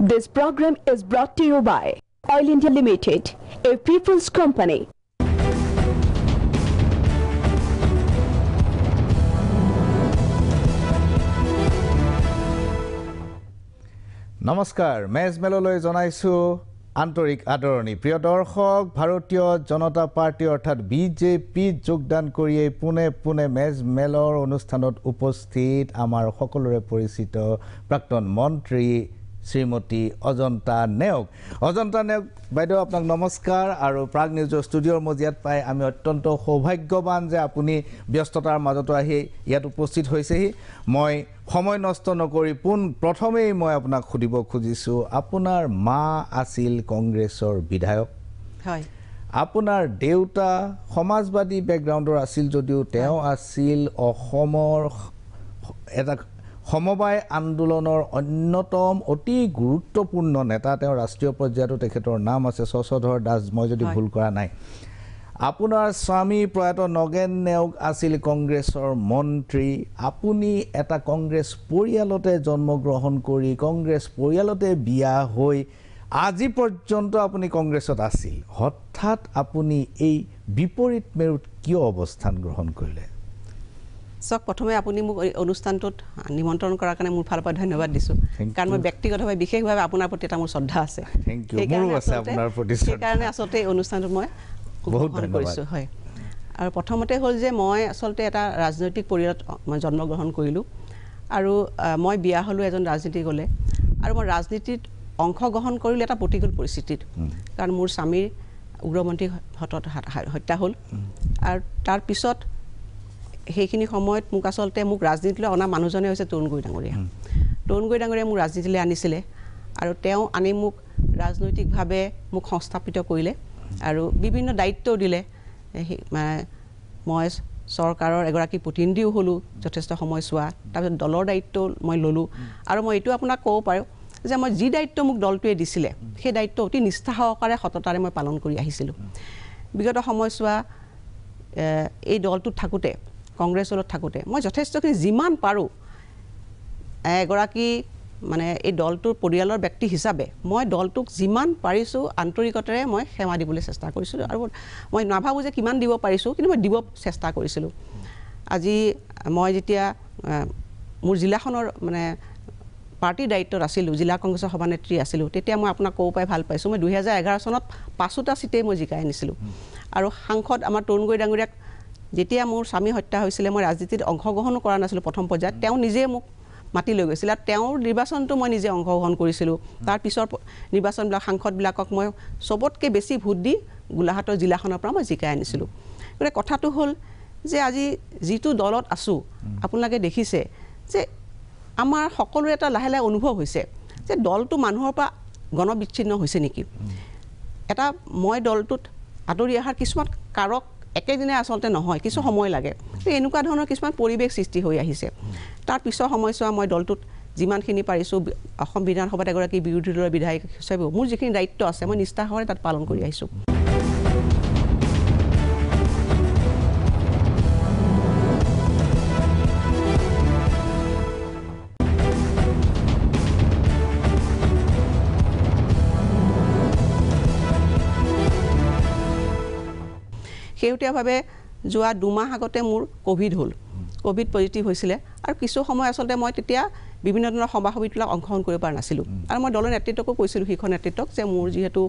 This program is brought to you by Oil India Limited, a people's company. নমস্কার মেজমেললৈ জনাইছোঁ আন্তৰিক আদৰণি প্ৰিয় দৰ্শক ভাৰতীয় জনতা পাৰ্টি অৰ্থাৎ বি জে পিত যোগদান কৰিয়েই পোনে পোনে মেজমেলৰ অনুষ্ঠানত উপস্থিত আমাৰ সকলোৰে পৰিচিত প্ৰাক্তন মন্ত্ৰী শ্ৰীমতী অজন্তা নেওগ অজন্তা নেওগ বাইদেউ আপোনাক নমস্কাৰ আৰু প্ৰাগ নিউজৰ ষ্টুডিঅ'ৰ মজিয়াত পাই আমি অত্যন্ত সৌভাগ্যৱান যে আপুনি ব্যস্ততাৰ মাজতো আহি ইয়াত উপস্থিত হৈছেহি মই সময় নষ্ট নকৰি পোন প্ৰথমেই মই আপোনাক সুধিব খুজিছোঁ আপোনাৰ মা আছিল কংগ্ৰেছৰ বিধায়ক হয় আপোনাৰ দেউতা সমাজবাদী বেকগ্ৰাউণ্ডৰ আছিল যদিও তেওঁ আছিল অসমৰ এটা সমবায় আন্দোলনৰ অন্যতম অতি গুৰুত্বপূৰ্ণ নেতা তেওঁ ৰাষ্ট্ৰীয় পৰ্যায়তো তেখেতৰ নাম আছে শশধৰ দাস মই যদি ভুল কৰা নাই আপোনাৰ স্বামী প্ৰয়াত নগেন নেওগ আছিল কংগ্ৰেছৰ মন্ত্ৰী আপুনি এটা কংগ্ৰেছ পৰিয়ালতে জন্মগ্ৰহণ কৰি কংগ্ৰেছ পৰিয়ালতে বিয়া হৈ আজি পৰ্যন্ত আপুনি কংগ্ৰেছত আছিল হঠাৎ আপুনি এই বিপৰীত মেৰুত কিয় অৱস্থান গ্ৰহণ কৰিলে চক প্ৰথমে আপুনি মোক অনুষ্ঠানটোত নিমন্ত্ৰণ কৰাৰ কাৰণে মোৰ ফালৰ পৰা ধন্যবাদ দিছোঁ কাৰণ মই ব্যক্তিগতভাৱে বিশেষভাৱে আপোনাৰ প্ৰতি এটা মোৰ শ্ৰদ্ধা আছে সেইকাৰণে আচলতে এই অনুষ্ঠানটো মই গ্ৰহণ কৰিছোঁ হয় আৰু প্ৰথমতে হ'ল যে মই আচলতে এটা ৰাজনৈতিক পৰিয়ালত মই জন্মগ্ৰহণ কৰিলোঁ আৰু মই বিয়া হ'লোঁ এজন ৰাজনীতি গ'লে আৰু মই ৰাজনীতিত অংশগ্ৰহণ কৰিলোঁ এটা প্ৰতিকূল পৰিস্থিতিত কাৰণ মোৰ স্বামীৰ উগ্ৰমন্ত্ৰী হতত হত্যা হ'ল আৰু তাৰপিছত সেইখিনি সময়ত মোক আচলতে মোক ৰাজনীতিলৈ অনা মানুহজনে হৈছে তৰুণগুৰি ডাঙৰীয়া তৰুণ তৰুণগুৰি ডাঙৰীয়া মোক ৰাজনীতিলৈ আনিছিলে আৰু তেওঁ আনি মোক ৰাজনৈতিকভাৱে মোক সংস্থাপিত কৰিলে আৰু বিভিন্ন দায়িত্বও দিলে মই চৰকাৰৰ এগৰাকী প্ৰতিনিধিও হ'লোঁ যথেষ্ট সময়ছোৱা তাৰপিছত দলৰ দায়িত্বও মই ল'লোঁ আৰু মই এইটো আপোনাক ক'ব পাৰোঁ যে মই যি দায়িত্ব মোক দলটোৱে দিছিলে সেই দায়িত্ব অতি নিষ্ঠা সহকাৰে সততাৰে মই পালন কৰি আহিছিলোঁ বিগত সময়ছোৱা এই দলটোত থাকোঁতে কংগ্ৰেছ দলত থাকোঁতে মই যথেষ্টখিনি যিমান পাৰোঁ এগৰাকী মানে এই দলটোৰ পৰিয়ালৰ ব্যক্তি হিচাপে মই দলটোক যিমান পাৰিছোঁ আন্তৰিকতাৰে মই সেৱা দিবলৈ চেষ্টা কৰিছিলোঁ আৰু মই নাভাবোঁ যে কিমান দিব পাৰিছোঁ কিন্তু মই দিব চেষ্টা কৰিছিলোঁ আজি মই যেতিয়া মোৰ জিলাখনৰ মানে পাৰ্টীৰ দায়িত্বত আছিলোঁ জিলা কংগ্ৰেছৰ সভানেত্ৰী আছিলোঁ তেতিয়া মই আপোনাক ক'ব পাই ভাল পাইছোঁ মই দুহেজাৰ এঘাৰ চনত পাঁচোটা চিটেই মই জিকাই আনিছিলোঁ আৰু সাংসদ আমাৰ তৰুণগৈ ডাঙৰীয়াক যেতিয়া মোৰ স্বামী হত্যা হৈছিলে মই ৰাজনীতিত অংশগ্ৰহণো কৰা নাছিলোঁ প্ৰথম পৰ্যায়ত তেওঁ নিজে মোক মাতি লৈ গৈছিল আৰু তেওঁৰ নিৰ্বাচনটো মই নিজে অংশগ্ৰহণ কৰিছিলোঁ তাৰ পিছৰ নিৰ্বাচনবিলাক সাংসদবিলাকক মই চবতকৈ বেছি ভোট দি গোলাঘাটৰ জিলাখনৰ পৰা মই জিকাই আনিছিলোঁ গতিকে কথাটো হ'ল যে আজি যিটো দলত আছোঁ আপোনালোকে দেখিছে যে আমাৰ সকলোৰে এটা লাহে লাহে অনুভৱ হৈছে যে দলটো মানুহৰ পৰা গণবিচ্ছিন্ন হৈছে নেকি এটা মই দলটোত আঁতৰি অহাৰ কিছুমান কাৰক একেদিনাই আচলতে নহয় কিছু সময় লাগে এনেকুৱা ধৰণৰ কিছুমান পৰিৱেশ সৃষ্টি হৈ আহিছে তাৰ পিছৰ সময়ছোৱা মই দলটোত যিমানখিনি পাৰিছোঁ অসম বিধানসভাত এগৰাকী বিৰোধী দলৰ বিধায়ক হিচাপেও মোৰ যিখিনি দায়িত্ব আছে মই নিষ্ঠাসৰে তাত পালন কৰি আহিছোঁ শেহতীয়াভাৱে যোৱা দুমাহ আগতে মোৰ ক'ভিড হ'ল ক'ভিড পজিটিভ হৈছিলে আৰু কিছু সময় আচলতে মই তেতিয়া বিভিন্ন ধৰণৰ সভা সমিতিবিলাক অংশগ্ৰহণ কৰিব পৰা নাছিলোঁ আৰু মই দলৰ নেতৃত্বকো কৈছিলোঁ সেইখন নেতৃত্বক যে মোৰ যিহেতু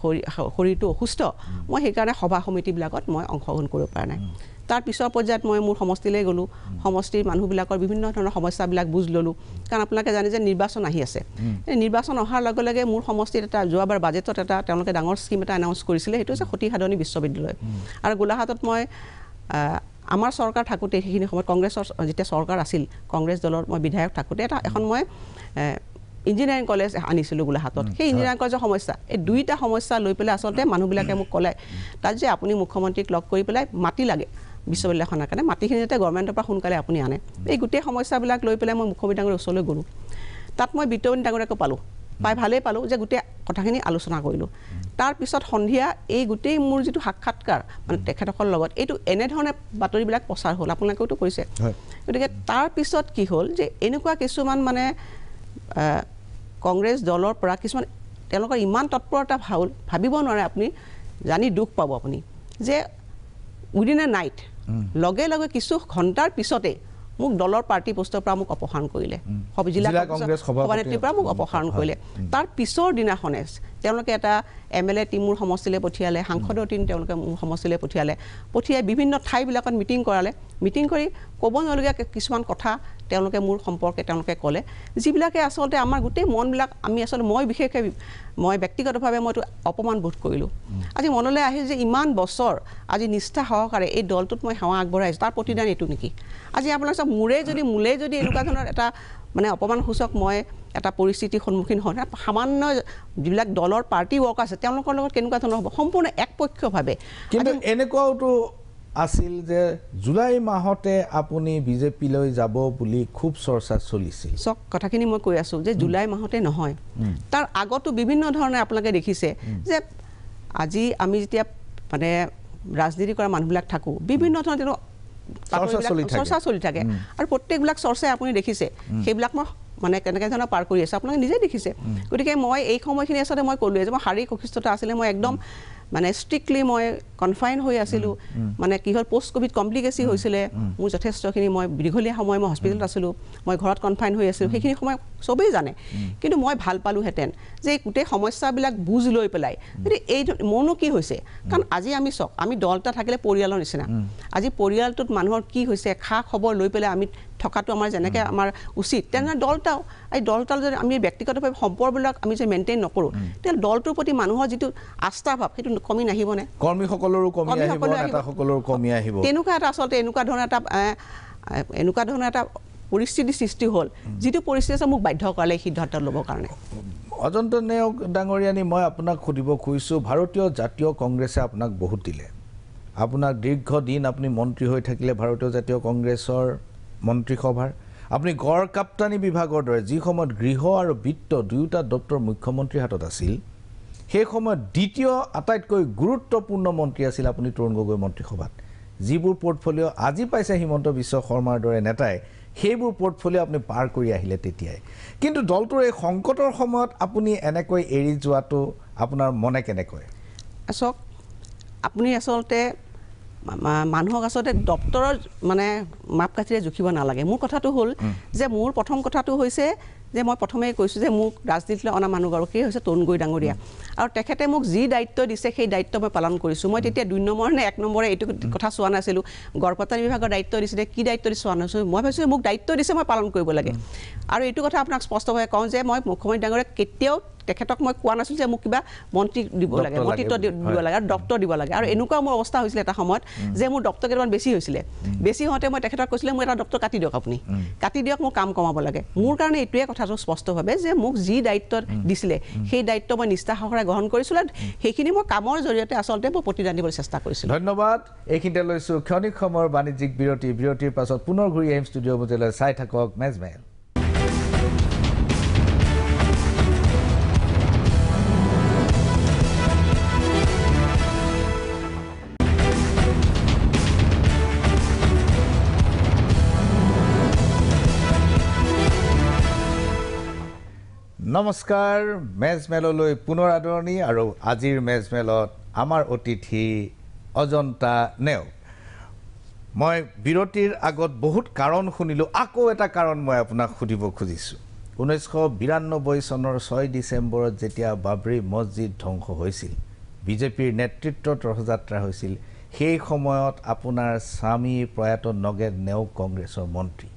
শৰীৰ শৰীৰটো অসুস্থ মই সেইকাৰণে সভা সমিতিবিলাকত মই অংশগ্ৰহণ কৰিব পৰা নাই তাৰ পিছৰ পৰ্যায়ত মই মোৰ সমষ্টিলৈ গ'লোঁ সমষ্টিৰ মানুহবিলাকৰ বিভিন্ন ধৰণৰ সমস্যাবিলাক বুজ ল'লোঁ কাৰণ আপোনালোকে জানে যে নিৰ্বাচন আহি আছে নিৰ্বাচন অহাৰ লগে লগে মোৰ সমষ্টিত এটা যোৱাবাৰ বাজেটত এটা তেওঁলোকে ডাঙৰ স্কীম এটা এনাউন্স কৰিছিলে সেইটো হৈছে সতী সাধনী বিশ্ববিদ্যালয় আৰু গোলাঘাটত মই আমাৰ চৰকাৰ থাকোঁতে সেইখিনি সময়ত কংগ্ৰেছৰ যেতিয়া চৰকাৰ আছিল কংগ্ৰেছ দলৰ মই বিধায়ক থাকোঁতে এটা এখন মই ইঞ্জিনিয়াৰিং কলেজ আনিছিলোঁ গোলাঘাটত সেই ইঞ্জিনিয়াৰিং কলেজৰ সমস্যা এই দুইটা সমস্যা লৈ পেলাই আচলতে মানুহবিলাকে মোক ক'লে তাত যে আপুনি মুখ্যমন্ত্ৰীক লগ কৰি পেলাই মাতি লাগে বিশ্ববিদ্যালয়খনৰ কাৰণে মাটিখিনি যাতে গভৰ্মেণ্টৰ পৰা সোনকালে আপুনি আনে এই গোটেই সমস্যাবিলাক লৈ পেলাই মই মুখ্যমন্ত্ৰী ডাঙৰীয়া ওচৰলৈ গ'লোঁ তাত মই বিত্তমন্ত্ৰী ডাঙৰীয়াকো পালোঁ পাই ভালেই পালোঁ যে গোটেই কথাখিনি আলোচনা কৰিলোঁ তাৰপিছত সন্ধিয়া এই গোটেই মোৰ যিটো সাক্ষাৎকাৰ মানে তেখেতসকলৰ লগত এইটো এনেধৰণে বাতৰিবিলাক প্ৰচাৰ হ'ল আপোনালোকেওতো কৰিছে গতিকে তাৰপিছত কি হ'ল যে এনেকুৱা কিছুমান মানে কংগ্ৰেছ দলৰ পৰা কিছুমান তেওঁলোকৰ ইমান তৎপৰতা ভাল ভাবিব নোৱাৰে আপুনি জানি দুখ পাব আপুনি যে উইদিন এ নাইট লগে লগে কিছু ঘণ্টাৰ পিছতে মোক দলৰ পাৰ্টি পোষ্টৰ পৰা মোক অপসাৰণ কৰিলে জিলা কংগ্ৰেছ সভানেত্ৰীৰ পৰা মোক অপসাৰণ কৰিলে তাৰ পিছৰ দিনাখনে তেওঁলোকে এটা এম এল এ টিম মোৰ সমষ্টিলৈ পঠিয়ালে সাংসদৰ টিম তেওঁলোকে মোৰ সমষ্টিলৈ পঠিয়ালে পঠিয়াই বিভিন্ন ঠাইবিলাকত মিটিং কৰালে মিটিং কৰি ক'ব নলগীয়া কিছুমান কথা তেওঁলোকে মোৰ সম্পৰ্কে তেওঁলোকে ক'লে যিবিলাকে আচলতে আমাৰ গোটেই মনবিলাক আমি আচলতে মই বিশেষকৈ মই ব্যক্তিগতভাৱে মইতো অপমান বোধ কৰিলোঁ আজি মনলৈ আহিল যে ইমান বছৰ আজি নিষ্ঠা সহকাৰে এই দলটোত মই সেৱা আগবঢ়াইছোঁ তাৰ প্ৰতিদান এইটো নেকি আজি আপোনাৰ চব মোৰে যদি মোলে যদি এনেকুৱা ধৰণৰ এটা মানে অপমানসূচক মই এটা পৰিস্থিতিৰ সন্মুখীন হয় সামান্য যিবিলাক দলৰ পাৰ্টি ৱৰ্ক আছে তেওঁলোকৰ লগত কেনেকুৱা ধৰণৰ হ'ব সম্পূৰ্ণ একপক্ষভাৱে কিন্তু এনেকুৱাওতো আছিল যে জুলাই মাহতে আপুনি বিজেপিলৈ যাব বুলি খুব চৰ্চা চলিছিল চক কথাখিনি মই কৈ আছোঁ যে জুলাই মাহতে নহয় তাৰ আগতো বিভিন্ন ধৰণে আপোনালোকে দেখিছে যে আজি আমি যেতিয়া মানে ৰাজনীতি কৰা মানুহবিলাক থাকোঁ বিভিন্ন ধৰণৰ তেওঁ চৰ্চা চলি থাকে আৰু প্ৰত্যেকবিলাক চৰ্চাই আপুনি দেখিছে সেইবিলাক মই মানে কেনেকৈ ধৰণৰ পাৰ কৰি আছে আপোনালোকে নিজে দেখিছে গতিকে মই এই সময়খিনি আচলতে মই ক'লোৱে যে মই শাৰীৰিক অসুস্থতা আছিলে মই একদম মানে ষ্ট্ৰিক্টলি মই কনফাইন হৈ আছিলোঁ মানে কি হ'ল পষ্ট ক'ভিড কমপ্লিকেচি হৈছিলে মোৰ যথেষ্টখিনি মই দীঘলীয়া সময় মই হস্পিটেলত আছিলোঁ মই ঘৰত কনফাইন হৈ আছিলোঁ সেইখিনি সময় চবেই জানে কিন্তু মই ভাল পালোঁহেঁতেন যে এই গোটেই সমস্যাবিলাক বুজ লৈ পেলাই যদি এই মোৰনো কি হৈছে কাৰণ আজি আমি চাওক আমি দল এটা থাকিলে পৰিয়ালৰ নিচিনা আজি পৰিয়ালটোত মানুহৰ কি হৈছে খা খবৰ লৈ পেলাই আমি থকাটো আমাৰ যেনেকৈ আমাৰ উচিত তেনেহ'লে দলটাও এই দলটাল যদি আমি ব্যক্তিগতভাৱে সম্পৰ্কবিলাক আমি যদি মেইনটেইন নকৰোঁ তেতিয়া দলটোৰ প্ৰতি মানুহৰ যিটো আস্থা ভাৱ সেইটো কমি নাহিবনে কৰ্মীসকলৰো কৰ্মীসকলৰ কমি আহিব তেনেকুৱা এটা আচলতে এনেকুৱা ধৰণৰ এটা এনেকুৱা ধৰণৰ এটা পৰিস্থিতি সৃষ্টি হ'ল যিটো পৰিস্থিতি আছে মোক বাধ্য কৰালে এই সিদ্ধান্ত ল'বৰ কাৰণে অজন্ত নেওক ডাঙৰীয়ানী মই আপোনাক সুধিব খুজিছোঁ ভাৰতীয় জাতীয় কংগ্ৰেছে আপোনাক বহুত দিলে আপোনাক দীৰ্ঘদিন আপুনি মন্ত্ৰী হৈ থাকিলে ভাৰতীয় জাতীয় কংগ্ৰেছৰ মন্ত্ৰীসভাৰ আপুনি গড় কাপ্তানী বিভাগৰ দৰে যি সময়ত গৃহ আৰু বিত্ত দুয়োটা দপ্তৰ মুখ্যমন্ত্ৰীৰ হাতত আছিল সেই সময়ত দ্বিতীয় আটাইতকৈ গুৰুত্বপূৰ্ণ মন্ত্ৰী আছিল আপুনি তৰুণ গগৈ মন্ত্ৰীসভাত যিবোৰ পৰ্টফলিঅ' আজি পাইছে হিমন্ত বিশ্ব শৰ্মাৰ দৰে নেতাই সেইবোৰ পৰ্টফলিঅ' আপুনি পাৰ কৰি আহিলে তেতিয়াই কিন্তু দলটোৰ এই সংকটৰ সময়ত আপুনি এনেকৈ এৰি যোৱাটো আপোনাৰ মনে কেনেকৈ চাওক আপুনি আচলতে মানুহক আচলতে ডক্তৰৰ মানে মাপকাঠিৰে জুখিব নালাগে মোৰ কথাটো হ'ল যে মোৰ প্ৰথম কথাটো হৈছে যে মই প্ৰথমেই কৈছোঁ যে মোক ৰাজনীতিলৈ অনা মানুহগৰাকী হৈছে তৰুণগৈ ডাঙৰীয়া আৰু তেখেতে মোক যি দায়িত্ব দিছে সেই দায়িত্ব মই পালন কৰিছোঁ মই তেতিয়া দুই নম্বৰ নে এক নম্বৰে এইটো কথা চোৱা নাছিলোঁ গৰ্ভতাৰী বিভাগৰ দায়িত্ব দিছিলে কি দায়িত্ব দি চোৱা নাছিলোঁ মই ভাবিছোঁ মোক দায়িত্ব দিছে মই পালন কৰিব লাগে আৰু এইটো কথা আপোনাক স্পষ্টভাৱে কওঁ যে মই মুখ্যমন্ত্ৰী ডাঙৰে কেতিয়াও তেখেতক মই কোৱা নাছিলোঁ যে মোক কিবা মন্ত্ৰী দিব লাগে মন্ত্ৰিত্ব দিব লাগে আৰু ডক্তৰ দিব লাগে আৰু এনেকুৱা মোৰ অৱস্থা হৈছিলে এটা সময়ত যে মোৰ ডক্তৰ কেইটামান বেছি হৈছিলে বেছি হওঁতে মই তেখেতক কৈছিলে মোক এটা ডক্টৰ কাটি দিয়ক আপুনি কাটি দিয়ক মোৰ কাম কমাব লাগে মোৰ কাৰণে এইটোৱে কথাটো স্পষ্টভাৱে যে মোক যি দায়িত্ব দিছিলে সেই দায়িত্ব মই নিষ্ঠা সহকাৰে পৰা গ্ৰহণ কৰিছিলোঁ আৰু সেইখিনি মই কামৰ জৰিয়তে আচলতে মই প্ৰতিদান প্ৰতিদানিবলৈ চেষ্টা কৰিছিলোঁ ধন্যবাদ এইখিনিতে লৈছোঁ ক্ষণিক সময়ৰ বাণিজ্যিক বিৰতি বিৰতিৰ পাছত পুনৰ ঘূৰি আহিম ষ্টুডিঅ' বজালৈ চাই থাকক মেজমেল নমস্কাৰ মেজমেললৈ পুনৰ আদৰণি আৰু আজিৰ মেজমেলত আমাৰ অতিথি অজন্তা নেও মই বিৰতিৰ আগত বহুত কাৰণ শুনিলোঁ আকৌ এটা কাৰণ মই আপোনাক সুধিব খুজিছোঁ ঊনৈছশ বিৰান্নব্বৈ চনৰ ছয় ডিচেম্বৰত যেতিয়া বাবৰি মছজিদ ধ্বংস হৈছিল বিজেপিৰ নেতৃত্বত ৰথযাত্ৰা হৈছিল সেই সময়ত আপোনাৰ স্বামী প্ৰয়াত নগেদ নেও কংগ্ৰেছৰ মন্ত্ৰী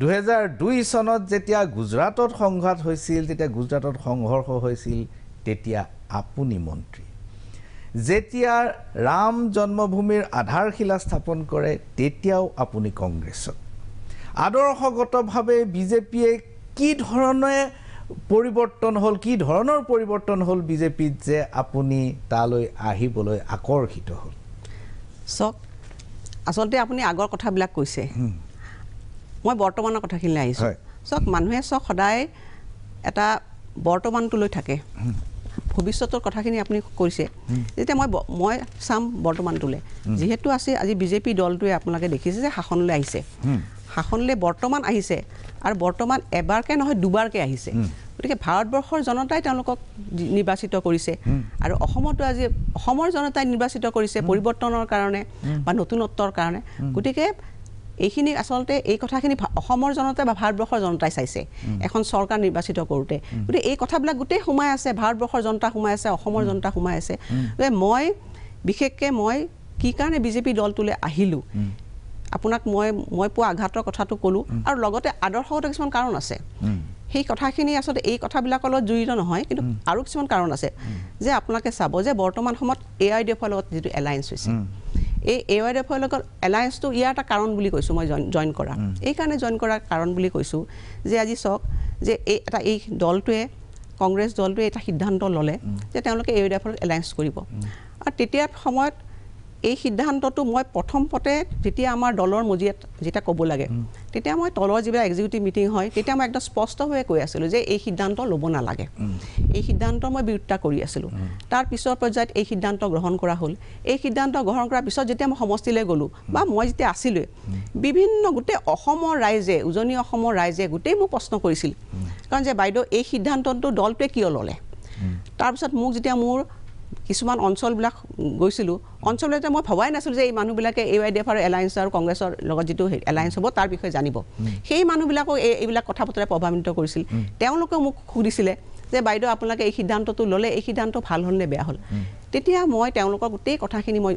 দুহেজাৰ দুই চনত যেতিয়া গুজৰাটত সংঘাত হৈছিল তেতিয়া গুজৰাটত সংঘৰ্ষ হৈছিল তেতিয়া আপুনি মন্ত্ৰী যেতিয়া ৰাম জন্মভূমিৰ আধাৰশিলা স্থাপন কৰে তেতিয়াও আপুনি কংগ্ৰেছত আদৰ্শগতভাৱে বিজেপিয়ে কি ধৰণে পৰিৱৰ্তন হ'ল কি ধৰণৰ পৰিৱৰ্তন হ'ল বিজেপিত যে আপুনি তালৈ আহিবলৈ আকৰ্ষিত হ'ল চাওক আচলতে আপুনি আগৰ কথাবিলাক কৈছে মই বৰ্তমানৰ কথাখিনিলৈ আহিছোঁ চাওক মানুহে চাওক সদায় এটা বৰ্তমানটো লৈ থাকে ভৱিষ্যতৰ কথাখিনি আপুনি কৈছে যেতিয়া মই মই চাম বৰ্তমানটোলৈ যিহেতু আছে আজি বিজেপি দলটোৱে আপোনালোকে দেখিছে যে শাসনলৈ আহিছে শাসনলৈ বৰ্তমান আহিছে আৰু বৰ্তমান এবাৰকৈ নহয় দুবাৰকৈ আহিছে গতিকে ভাৰতবৰ্ষৰ জনতাই তেওঁলোকক নিৰ্বাচিত কৰিছে আৰু অসমতো আজি অসমৰ জনতাই নিৰ্বাচিত কৰিছে পৰিৱৰ্তনৰ কাৰণে বা নতুনত্বৰ কাৰণে গতিকে এইখিনি আচলতে এই কথাখিনি অসমৰ জনতাই বা ভাৰতবৰ্ষৰ জনতাই চাইছে এখন চৰকাৰ নিৰ্বাচিত কৰোঁতে গতিকে এই কথাবিলাক গোটেই সোমাই আছে ভাৰতবৰ্ষৰ জনতা সোমাই আছে অসমৰ জনতা সোমাই আছে যে মই বিশেষকৈ মই কি কাৰণে বিজেপি দলটোলৈ আহিলোঁ আপোনাক মই মই পোৱা আঘাতৰ কথাটো ক'লোঁ আৰু লগতে আদৰ্শগত কিছুমান কাৰণ আছে সেই কথাখিনি আচলতে এই কথাবিলাকৰ লগত জড়িত নহয় কিন্তু আৰু কিছুমান কাৰণ আছে যে আপোনালোকে চাব যে বৰ্তমান সময়ত এ আই ডি এফৰ লগত যিটো এলায়েঞ্চ হৈছে এই এ ৱাই ডি এফৰ লগত এলায়েঞ্চটো ইয়াৰ এটা কাৰণ বুলি কৈছোঁ মই জইন কৰা এইকাৰণে জইন কৰাৰ কাৰণ বুলি কৈছোঁ যে আজি চাওক যে এই এটা এই দলটোৱে কংগ্ৰেছ দলটোৱে এটা সিদ্ধান্ত ল'লে যে তেওঁলোকে এ ৱাই ডি এফৰ এলায়েঞ্চ কৰিব আৰু তেতিয়াৰ সময়ত এই সিদ্ধান্তটো মই প্ৰথম প্ৰথমতে যেতিয়া আমাৰ দলৰ মজিয়াত যেতিয়া ক'ব লাগে তেতিয়া মই তলৰ যিবিলাক এক্সিকিউটিভ মিটিং হয় তেতিয়া মই একদম স্পষ্টভাৱে কৈ আছিলোঁ যে এই সিদ্ধান্ত ল'ব নালাগে এই সিদ্ধান্ত মই বিৰোধিতা কৰি আছিলোঁ তাৰ পিছৰ পৰ্যায়ত এই সিদ্ধান্ত গ্ৰহণ কৰা হ'ল এই সিদ্ধান্ত গ্ৰহণ কৰাৰ পিছত যেতিয়া মই সমষ্টিলৈ গ'লোঁ বা মই যেতিয়া আছিলোঁৱে বিভিন্ন গোটেই অসমৰ ৰাইজে উজনি অসমৰ ৰাইজে গোটেই মোক প্ৰশ্ন কৰিছিল কাৰণ যে বাইদেউ এই সিদ্ধান্তটো দলটোৱে কিয় ল'লে তাৰপিছত মোক যেতিয়া মোৰ কিছুমান অঞ্চলবিলাক গৈছিলোঁ অঞ্চলতে মই ভবাই নাছিলোঁ যে এই মানুহবিলাকে এ ৱাই ডি এফ আৰু এলায়েন্স আৰু কংগ্ৰেছৰ লগত যিটো এলায়েঞ্চ হ'ব তাৰ বিষয়ে জানিব সেই মানুহবিলাকো এই এইবিলাক কথা বতৰাই প্ৰভাৱান্বিত কৰিছিল তেওঁলোকেও মোক সুধিছিলে যে বাইদেউ আপোনালোকে এই সিদ্ধান্তটো ল'লে এই সিদ্ধান্ত ভাল হ'লনে বেয়া হ'ল তেতিয়া মই তেওঁলোকৰ গোটেই কথাখিনি মই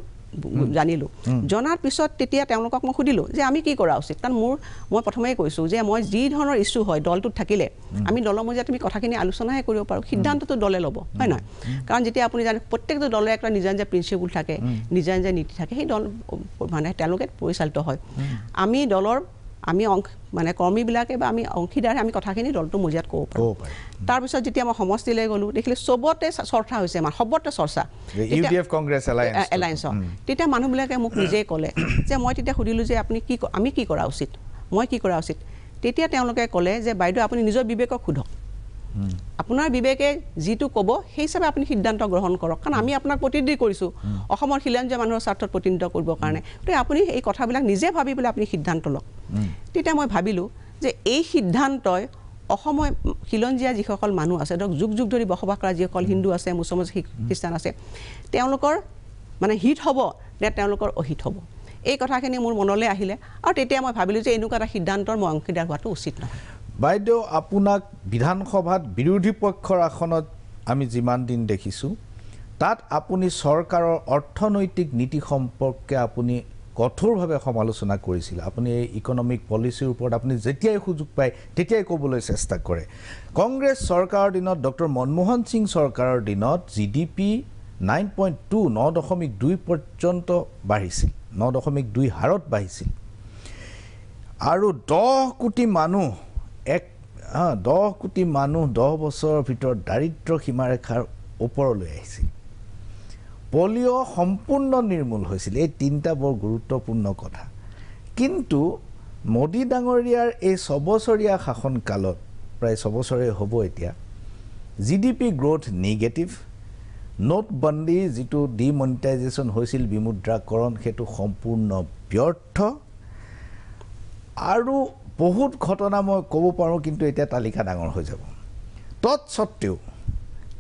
জানিলোঁ জনাৰ পিছত তেতিয়া তেওঁলোকক মই সুধিলোঁ যে আমি কি কৰা উচিত কাৰণ মোৰ মই প্ৰথমেই কৈছোঁ যে মই যি ধৰণৰ ইছ্যু হয় দলটোত থাকিলে আমি দলৰ মজিয়াত তুমি কথাখিনি আলোচনাহে কৰিব পাৰোঁ সিদ্ধান্তটো দলে ল'ব হয় নহয় কাৰণ যেতিয়া আপুনি জানে প্ৰত্যেকটো দলৰ এটা নিজা নিজা প্ৰিন্সিপুল থাকে নিজা নিজা নীতি থাকে সেই দল মানে তেওঁলোকে পৰিচালিত হয় আমি দলৰ আমি অংশ মানে কৰ্মীবিলাকে বা আমি অংশীদাৰে আমি কথাখিনি দলটো মজিয়াত ক'ব পাৰোঁ তাৰপিছত যেতিয়া মই সমষ্টিলৈ গ'লোঁ দেখিলোঁ চবতে চৰ্চা হৈছে আমাৰ সবতে চৰ্চা এলায়েঞ্চৰ তেতিয়া মানুহবিলাকে মোক নিজেই ক'লে যে মই তেতিয়া সুধিলোঁ যে আপুনি কি আমি কি কৰা উচিত মই কি কৰা উচিত তেতিয়া তেওঁলোকে ক'লে যে বাইদেউ আপুনি নিজৰ বিবেকক সোধক আপোনাৰ বিবেকে যিটো ক'ব সেই হিচাপে আপুনি সিদ্ধান্ত গ্ৰহণ কৰক কাৰণ আমি আপোনাক প্ৰতিনিধি কৰিছোঁ অসমৰ খিলঞ্জীয়া মানুহৰ স্বাৰ্থত প্ৰতিনিধিত্ব কৰিবৰ কাৰণে গতিকে আপুনি এই কথাবিলাক নিজে ভাবি পেলাই আপুনি সিদ্ধান্ত লওক তেতিয়া মই ভাবিলোঁ যে এই সিদ্ধান্তই অসমৰ শিলঞ্জীয়া যিসকল মানুহ আছে ধৰক যুগ যুগ ধৰি বসবাস কৰা যিসকল হিন্দু আছে মুছলমান খ্ৰীষ্টান আছে তেওঁলোকৰ মানে হিত হ'ব নে তেওঁলোকৰ অহিত হ'ব এই কথাখিনি মোৰ মনলৈ আহিলে আৰু তেতিয়া মই ভাবিলোঁ যে এনেকুৱা এটা সিদ্ধান্তৰ মই অংশীদাৰ হোৱাটো উচিত নহয় বাইদেউ আপোনাক বিধানসভাত বিৰোধী পক্ষৰ আসনত আমি যিমান দিন দেখিছোঁ তাত আপুনি চৰকাৰৰ অৰ্থনৈতিক নীতি সম্পৰ্কে আপুনি কঠোৰভাৱে সমালোচনা কৰিছিল আপুনি এই ইকনমিক পলিচিৰ ওপৰত আপুনি যেতিয়াই সুযোগ পায় তেতিয়াই ক'বলৈ চেষ্টা কৰে কংগ্ৰেছ চৰকাৰৰ দিনত ডক্টৰ মনমোহন সিং চৰকাৰৰ দিনত G D P nine point two ন দশমিক দুই পৰ্যন্ত বাঢ়িছিল ন দশমিক দুই হাৰত বাঢ়িছিল আৰু দহ কোটি মানুহ এক দহ কোটি মানুহ দহ বছৰৰ ভিতৰত দাৰিদ্ৰ সীমাৰেখাৰ ওপৰলৈ আহিছিল পলিঅ' সম্পূৰ্ণ নিৰ্মূল হৈছিল এই তিনিটা বৰ গুৰুত্বপূৰ্ণ কথা কিন্তু মোদী ডাঙৰীয়াৰ এই ছবছৰীয়া শাসনকালত প্ৰায় ছবছৰে হ'ব এতিয়া G D P growth negative নোটবন্দী যিটো ডিমনিটাইজেশ্যন হৈছিল বিমুদ্ৰাকৰণ সেইটো সম্পূৰ্ণ ব্যৰ্থ আৰু বহুত ঘটনা মই ক'ব পাৰোঁ কিন্তু এতিয়া তালিকা ডাঙৰ হৈ যাব তৎসত্ত্বেও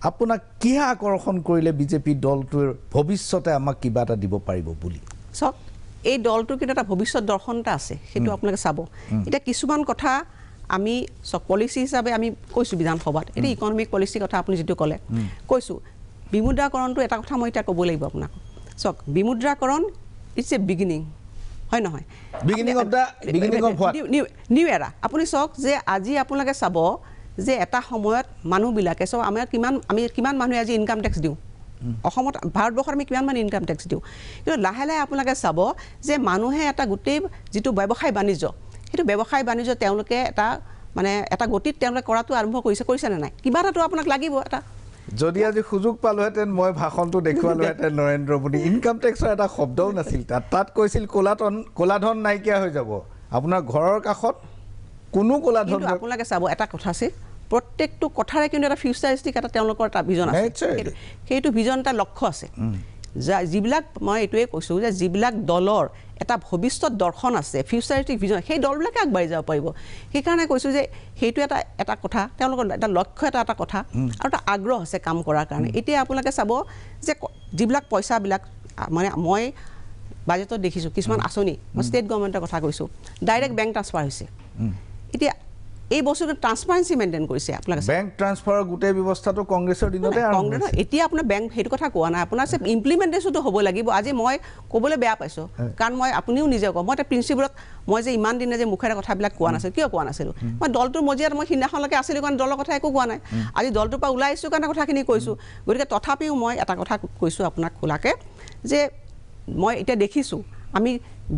আপোনাক কি আকৰ্ষণ কৰিলে বিজেপি দলটোৰ ভৱিষ্যতে আমাক কিবা এটা দিব পাৰিব বুলি চাওক এই দলটোৰ কিন্তু এটা ভৱিষ্যত দৰ্শন এটা আছে সেইটো আপোনালোকে চাব এতিয়া কিছুমান কথা আমি চাওক পলিচি হিচাপে আমি কৈছোঁ বিধানসভাত এতিয়া ইকনমিক পলিচিৰ কথা আপুনি যিটো ক'লে কৈছোঁ বিমুদ্ৰাকৰণটো এটা কথা মই এতিয়া ক'ব লাগিব আপোনাক চাওক বিমুদ্ৰাকৰণ ইটছ এ বিগিনিং হয় নহয় beginning of the beginning of new era আপুনি চাওক যে আজি আপোনালোকে চাব যে এটা সময়ত মানুহবিলাকে চাওক আমাৰ কিমান আমি কিমান মানুহে আজি ইনকাম টেক্স দিওঁ অসমত ভাৰতবৰ্ষত আমি কিমান মানে ইনকাম টেক্স দিওঁ কিন্তু লাহে লাহে আপোনালোকে চাব যে মানুহে এটা গোটেই যিটো ব্যৱসায় বাণিজ্য সেইটো ব্যৱসায় বাণিজ্য তেওঁলোকে এটা মানে এটা গতিত তেওঁলোকে কৰাটো আৰম্ভ কৰিছে কৰিছেনে নাই কিবা এটাতো আপোনাক লাগিব এটা যদি আজি সুযোগ পালোহেঁতেন মই ভাষণটো দেখুৱালোহেঁতেন নৰেন্দ্ৰ মোদী ইনকাম টেক্সৰ এটা শব্দও নাছিল তাত তাত কৈছিল কলাধন কলাধন নাইকিয়া হৈ যাব আপোনাৰ ঘৰৰ কাষত কোনো কলা ধন আপোনালোকে চাব এটা কথা আছিল প্ৰত্যেকটো কথাৰে কিন্তু এটা ফিউচাৰিষ্টিক এটা তেওঁলোকৰ এটা ভিজন আছে সেইটো ভিজন এটা লক্ষ্য আছে যিবিলাক মই এইটোৱে কৈছোঁ যে যিবিলাক দলৰ এটা ভৱিষ্যত দৰ্শন আছে ফিউচাৰিটিক ভিজন সেই দলবিলাকে আগবাঢ়ি যাব পাৰিব সেইকাৰণে কৈছোঁ যে সেইটো এটা এটা কথা তেওঁলোকৰ এটা লক্ষ্য এটা এটা কথা আৰু এটা আগ্ৰহ আছে কাম কৰাৰ কাৰণে এতিয়া আপোনালোকে চাব যে যিবিলাক পইচাবিলাক মানে মই বাজেটত দেখিছোঁ কিছুমান আঁচনি মই ষ্টেট গভৰ্ণমেণ্টৰ কথা কৈছোঁ ডাইৰেক্ট বেংক ট্ৰাঞ্চফাৰ হৈছে এতিয়া এই বস্তুটো ট্ৰান্সপাৰেন্সি মেইনটেইন কৰিছে আপোনালোকে বেংক ট্ৰান্সফাৰৰ গোটেই ব্যৱস্থাটো কংগ্ৰেছৰ দিনতে কংগ্ৰেছ এতিয়া আপোনাৰ বেংক সেইটো কথা কোৱা নাই আপোনাৰ চব ইমপ্লিমেণ্টেশ্যনটো হ'ব লাগিব আজি মই ক'বলৈ বেয়া পাইছোঁ কাৰণ মই আপুনিও নিজে কওঁ মই এটা প্ৰিন্সিপলত মই যে ইমান দিনে যে মুখেৰে কথাবিলাক কোৱা নাছিল কিয় কোৱা নাছিলোঁ মই দলটোৰ মজিয়াত মই সিদিনাখনলৈকে আছিলোঁ কাৰণ দলৰ কথা একো কোৱা নাই আজি দলটোৰ পৰা ওলাইছোঁ কাৰণে কথাখিনি কৈছোঁ গতিকে তথাপিও মই এটা কথা কৈছোঁ আপোনাক খোলাকৈ যে মই এতিয়া দেখিছোঁ আমি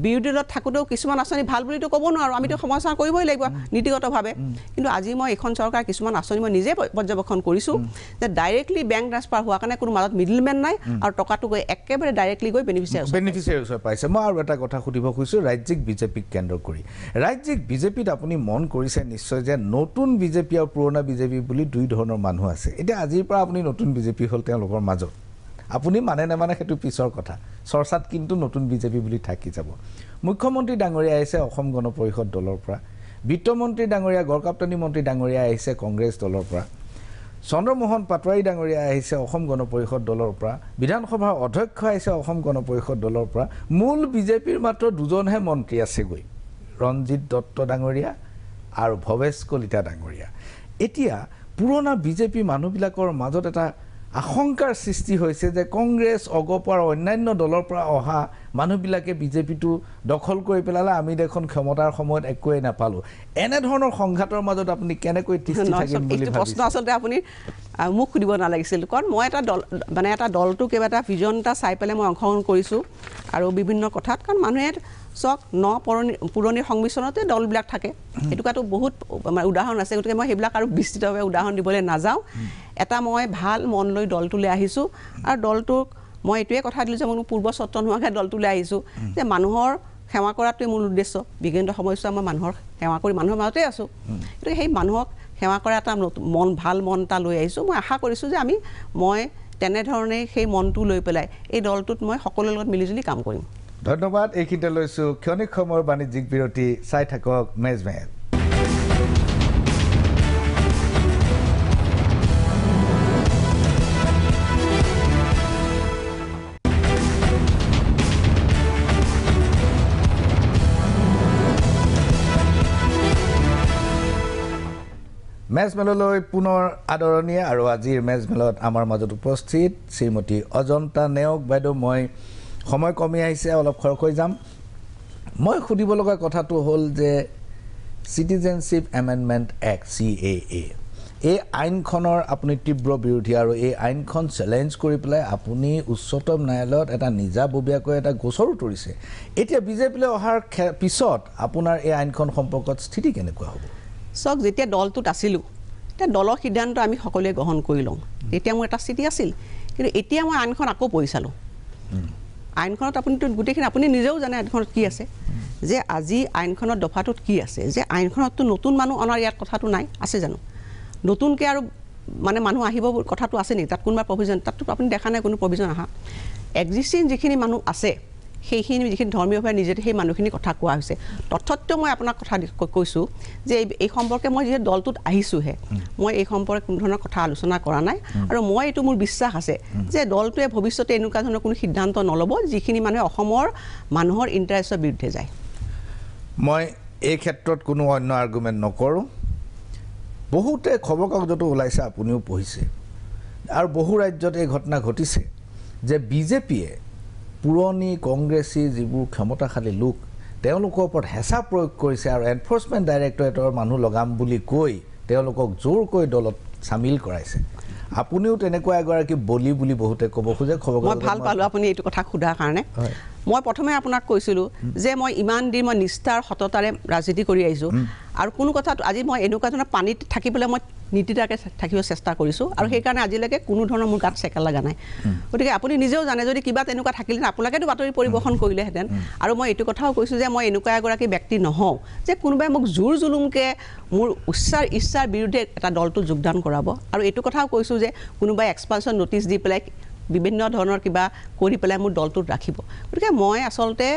বিৰোধী দলত থাকোঁতেও কিছুমান আঁচনি ভাল বুলিতো ক'ব নোৱাৰোঁ আমিতো সমালোচনা কৰিবই লাগিব নীতিগতভাৱে কিন্তু আজি মই এইখন চৰকাৰ কিছুমান আঁচনি মই নিজে পৰ্যবেক্ষণ কৰিছোঁ যে ডাইৰেক্টলি বেংক ট্ৰেন্সফাৰ হোৱাৰ কাৰণে কোনো মাজত মিডিলমেন নাই আৰু টকাটো গৈ একেবাৰে ডাইৰেক্টলি গৈ বেনিফিচিয়াৰী বেনিফিচিয়াৰী ওচৰত পাইছে মই আৰু এটা কথা সুধিব খুজিছোঁ ৰাজ্যিক বিজেপিক কেন্দ্ৰ কৰি ৰাজ্যিক বিজেপিত আপুনি মন কৰিছে নিশ্চয় যে নতুন বিজেপি আৰু পুৰণা বিজেপি বুলি দুই ধৰণৰ মানুহ আছে এতিয়া আজিৰ পৰা আপুনি নতুন বিজেপি হ'ল তেওঁলোকৰ মাজত আপুনি মানে নেমানে সেইটো পিছৰ কথা চৰ্চাত কিন্তু নতুন বিজেপি বুলি থাকি যাব মুখ্যমন্ত্ৰী ডাঙৰীয়া আহিছে অসম গণ পৰিষদ দলৰ পৰা বিত্তমন্ত্ৰী ডাঙৰীয়া গড়কাপ্তানি মন্ত্ৰী ডাঙৰীয়া আহিছে কংগ্ৰেছ দলৰ পৰা চন্দ্ৰমোহন পাটোৱাৰী ডাঙৰীয়া আহিছে অসম গণ পৰিষদ দলৰ পৰা বিধানসভাৰ অধ্যক্ষ আহিছে অসম গণ পৰিষদ দলৰ পৰা মূল বিজেপিৰ মাত্ৰ দুজনহে মন্ত্ৰী আছেগৈ ৰঞ্জিত দত্ত ডাঙৰীয়া আৰু ভৱেশ কলিতা ডাঙৰীয়া এতিয়া পুৰণা বিজেপি মানুহবিলাকৰ মাজত এটা আশংকাৰ সৃষ্টি হৈছে যে কংগ্ৰেছ অগপ আৰু অন্যান্য দলৰ পৰা অহা মানুহবিলাকে বিজেপিটো দখল কৰি পেলালে আমি দেখোন ক্ষমতাৰ সময়ত একোৱেই নাপালোঁ এনেধৰণৰ সংঘাতৰ মাজত আপুনি কেনেকৈ প্ৰশ্ন আচলতে আপুনি মোক সুধিব নালাগিছিল কাৰণ মই এটা দল মানে এটা দলটো কেইবাটা ভিজন এটা চাই পেলাই মই অংশগ্ৰহণ কৰিছোঁ আৰু বিভিন্ন কথাত কাৰণ মানুহে চাওক ন পুৰণি পুৰণি সংমিশ্ৰণতে দলবিলাক থাকে সেইটো কথাটো বহুত উদাহৰণ আছে গতিকে মই সেইবিলাক আৰু বিস্তৃতভাৱে উদাহৰণ দিবলৈ নাযাওঁ এটা মই ভাল মন লৈ দলটোলৈ আহিছোঁ আৰু দলটোক মই এইটোৱে কথা দিলোঁ যে মই মোৰ পূৰ্ব স্বত্ব নোহোৱাকৈ দলটোলৈ আহিছোঁ যে মানুহৰ সেৱা কৰাটোৱে মোৰ উদ্দেশ্য বিঘ্নিত সময়ছোৱা মই মানুহক সেৱা কৰি মানুহৰ মাজতে আছোঁ কিন্তু সেই মানুহক সেৱা কৰা এটা নতুন মন ভাল মন এটা লৈ আহিছোঁ মই আশা কৰিছোঁ যে আমি মই তেনেধৰণেই সেই মনটো লৈ পেলাই এই দলটোত মই সকলোৰে লগত মিলিজুলি কাম কৰিম ধন্যবাদ এইখিনিতে লৈছোঁ ক্ষণিক সময়ৰ বাণিজ্যিক বিৰতি চাই থাকক মেজ মেজ মেজমেললৈ পুনৰ আদৰণি আৰু আজিৰ মেজমেলত আমাৰ মাজত উপস্থিত শ্ৰীমতী অজন্তা নেওগ বাইদেউ মই সময় কমি আহিছে অলপ খৰকৈ যাম মই সুধিব লগা কথাটো হ'ল যে citizenship amendment act C A A এই আইনখনৰ আপুনি তীব্ৰ বিৰোধী আৰু এই আইনখন চেলেঞ্জ কৰি পেলাই আপুনি উচ্চতম ন্যায়ালয়ত এটা নিজাববীয়াকৈ এটা গোচৰো তৰিছে এতিয়া বিজেপিলৈ অহাৰ পিছত আপোনাৰ এই আইনখন সম্পৰ্কত স্থিতি কেনেকুৱা হ'ব চাওক যেতিয়া দলটোত আছিলোঁ এতিয়া দলৰ সিদ্ধান্ত আমি সকলোৱে গ্ৰহণ কৰি লওঁ তেতিয়া মোৰ এটা স্থিতি আছিল কিন্তু এতিয়া মই আইনখন আকৌ পঢ়ি চালোঁ আইনখনত আপুনিতো গোটেইখিনি আপুনি নিজেও জানে আইনখনত কি আছে যে আজি আইনখনৰ দফাটোত কি আছে যে আইনখনততো নতুন মানুহ অনাৰ ইয়াত কথাটো নাই আছে জানো নতুনকৈ আৰু মানে মানুহ আহিব কথাটো আছে নেকি তাত কোনোবা প্ৰভিজন তাততো আপুনি দেখা নাই কোনো প্ৰভিজন অহা এক্সিষ্টিং যিখিনি মানুহ আছে সেইখিনি যিখিনি ধৰ্মীয়ভাৱে নিজে সেই মানুহখিনিৰ কথা কোৱা হৈছে তথ্যত্বেও মই আপোনাক কথা কৈছোঁ যে এই সম্পৰ্কে মই যিহেতু দলটোত আহিছোঁহে মই এই সম্পৰ্কে কোনো ধৰণৰ কথা আলোচনা কৰা নাই আৰু মই এইটো মোৰ বিশ্বাস আছে যে দলটোৱে ভৱিষ্যতে এনেকুৱা ধৰণৰ কোনো সিদ্ধান্ত নল'ব যিখিনি মানুহে অসমৰ মানুহৰ ইণ্টাৰেষ্টৰ বিৰুদ্ধে যায় মই এই ক্ষেত্ৰত কোনো অন্য আৰ্গুমেণ্ট নকৰোঁ বহুতে খবৰ কাগজতো ওলাইছে আপুনিও পঢ়িছে আৰু বহু ৰাজ্যত এই ঘটনা ঘটিছে যে বিজেপিয়ে পুৰণি কংগ্ৰেছী যিবোৰ ক্ষমতাশালী লোক তেওঁলোকৰ ওপৰত হেঁচা প্ৰয়োগ কৰিছে আৰু এনফৰ্চমেণ্ট ডাইৰেক্টৰেটৰ মানুহ লগাম বুলি কৈ তেওঁলোকক জোৰকৈ দলত চামিল কৰাইছে আপুনিও তেনেকুৱা এগৰাকী বলি বুলি বহুতে ক'ব খোজে খবৰ মই ভাল পালোঁ আপুনি এইটো কথা সোধাৰ কাৰণে মই প্ৰথমে আপোনাক কৈছিলোঁ যে মই ইমান দিন মই নিষ্ঠাৰ সততাৰে ৰাজনীতি কৰি আহিছোঁ আৰু কোনো কথাটো আজি মই এনেকুৱা ধৰণৰ পানীত থাকিবলৈ মই নীতিটাকে থাকিব চেষ্টা কৰিছোঁ আৰু সেইকাৰণে আজিলৈকে কোনো ধৰণৰ মোৰ গাত চেকেল লগা নাই গতিকে আপুনি নিজেও জানে যদি কিবা তেনেকুৱা থাকিলে আপোনালোকেতো বাতৰি পৰিৱেশন কৰিলেহেঁতেন আৰু মই এইটো কথাও কৈছোঁ যে মই এনেকুৱা এগৰাকী ব্যক্তি নহওঁ যে কোনোবাই মোক জোৰ জুলুমকৈ মোৰ উচ্চাৰ ইচ্ছাৰ বিৰুদ্ধে এটা দলটো যোগদান কৰাব আৰু এইটো কথাও কৈছোঁ যে কোনোবাই এক্সপালচন নটিছ দি পেলাই বিভিন্ন ধৰণৰ কিবা কৰি পেলাই মোৰ দলটোত ৰাখিব গতিকে মই আচলতে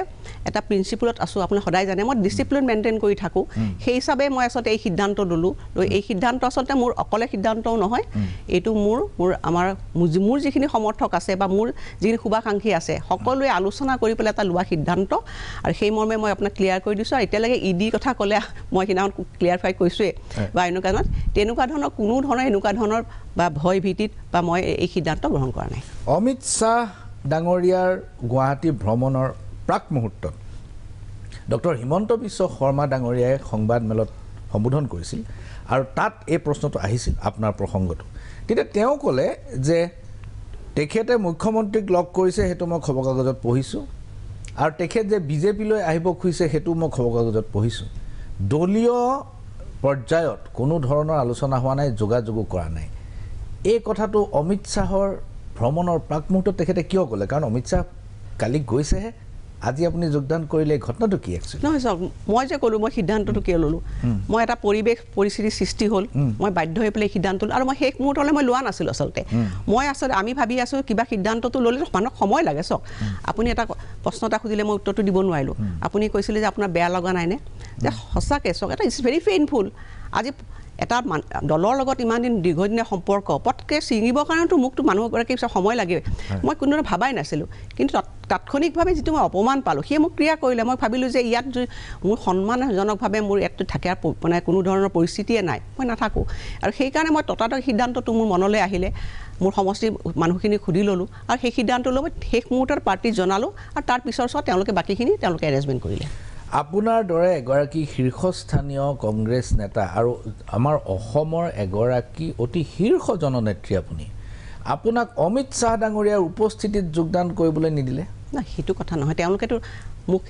এটা প্ৰিন্সিপলত আছোঁ আপুনি সদায় জানে মই ডিচিপ্লিন মেইনটেইন কৰি থাকোঁ সেই হিচাপে মই আচলতে এই সিদ্ধান্ত ল'লোঁ লৈ এই সিদ্ধান্ত আচলতে মোৰ অকলে সিদ্ধান্তও নহয় এইটো মোৰ মোৰ আমাৰ মোৰ যিখিনি সমৰ্থক আছে বা মোৰ যিখিনি শুভাকাংক্ষী আছে সকলোৱে আলোচনা কৰি পেলাই এটা লোৱা সিদ্ধান্ত আৰু সেই মৰ্মে মই আপোনাক ক্লিয়াৰ কৰি দিছোঁ আৰু এতিয়ালৈকে ই ডিৰ কথা ক'লে মই সেইদিনাখন ক্লিয়াৰিফাই কৈছোঁৱেই বা এনেকুৱা ধৰণৰ তেনেকুৱা ধৰণৰ কোনো ধৰণৰ এনেকুৱা ধৰণৰ বা ভয় ভীতিত বা মই এই সিদ্ধান্ত গ্ৰহণ কৰা নাই অমিত শ্বাহ ডাঙৰীয়াৰ গুৱাহাটী ভ্ৰমণৰ প্ৰাক মুহূৰ্তত ডক্টৰ হিমন্ত বিশ্ব শৰ্মা ডাঙৰীয়াই সংবাদমেলত সম্বোধন কৰিছিল আৰু তাত এই প্ৰশ্নটো আহিছিল আপোনাৰ প্ৰসংগটো তেতিয়া তেওঁ ক'লে যে তেখেতে মুখ্যমন্ত্ৰীক লগ কৰিছে সেইটো মই খবৰ কাগজত পঢ়িছোঁ আৰু তেখেত যে বিজেপিলৈ আহিব খুজিছে সেইটোও মই খবৰ কাগজত পঢ়িছোঁ দলীয় পৰ্যায়ত কোনো ধৰণৰ আলোচনা হোৱা নাই যোগাযোগো কৰা নাই এই কথাটো অমিত শ্বাহৰ ভ্ৰমণৰ প্ৰাক মুহূৰ্তত তেখেতে কিয় ক'লে কাৰণ অমিত শ্বাহ কালি গৈছেহে আজি আপুনি যোগদান কৰিলে ঘটনাটো কি একচুৱেলি নহয় চাওক মই যে ক'লোঁ মই সিদ্ধান্তটো কিয় ল'লোঁ মই এটা পৰিৱেশ পৰিস্থিতিৰ সৃষ্টি হ'ল মই বাধ্য হৈ পেলাই সিদ্ধান্ত ল'লোঁ আৰু মই শেষ মুহূৰ্তলৈ মই লোৱা নাছিলোঁ আচলতে মই আচলতে আমি ভাবি আছোঁ কিবা সিদ্ধান্তটো ল'লে মানুহক সময় লাগে চাওক আপুনি এটা প্ৰশ্ন এটা সুধিলে মই উত্তৰটো দিব নোৱাৰিলোঁ আপুনি কৈছিলে যে আপোনাৰ বেয়া লগা নাইনে যে সঁচাকৈ চাওক এটা ইটছ ভেৰি পেইনফুল আজি এটা দলৰ লগত ইমান দিন দীৰ্ঘদিনীয়া সম্পৰ্ক পটকৈ ছিঙিবৰ কাৰণেতো মোকতো মানুহগৰাকীক সময় লাগে মই কোনোদিনে ভবাই নাছিলোঁ কিন্তু তাৎক্ষণিকভাৱে যিটো মই অপমান পালোঁ সেয়ে মোক ক্ৰিয়া কৰিলে মই ভাবিলোঁ যে ইয়াত মোৰ সন্মানজনকভাৱে মোৰ ইয়াত থাকে মানে কোনো ধৰণৰ পৰিস্থিতিয়ে নাই মই নাথাকোঁ আৰু সেইকাৰণে মই ততাতক সিদ্ধান্তটো মোৰ মনলৈ আহিলে মোৰ সমষ্টিৰ মানুহখিনিক সুধি ল'লোঁ আৰু সেই সিদ্ধান্ত লৈ মই শেষ মুহূৰ্তত পাৰ্টিত জনালোঁ আৰু তাৰ পিছৰ চোৱা তেওঁলোকে বাকীখিনি তেওঁলোকে এৰেঞ্জমেণ্ট কৰিলে আপোনাৰ দৰে এগৰাকী শীৰ্ষস্থানীয় কংগ্ৰেছ নেতা আৰু আমাৰ অসমৰ এগৰাকী অতি শীৰ্ষ জননেত্ৰী আপুনি আপোনাক অমিত শ্বাহ ডাঙৰীয়াৰ উপস্থিতিত যোগদান কৰিবলৈ নিদিলে নাই সেইটো কথা নহয় তেওঁলোকেতো মোক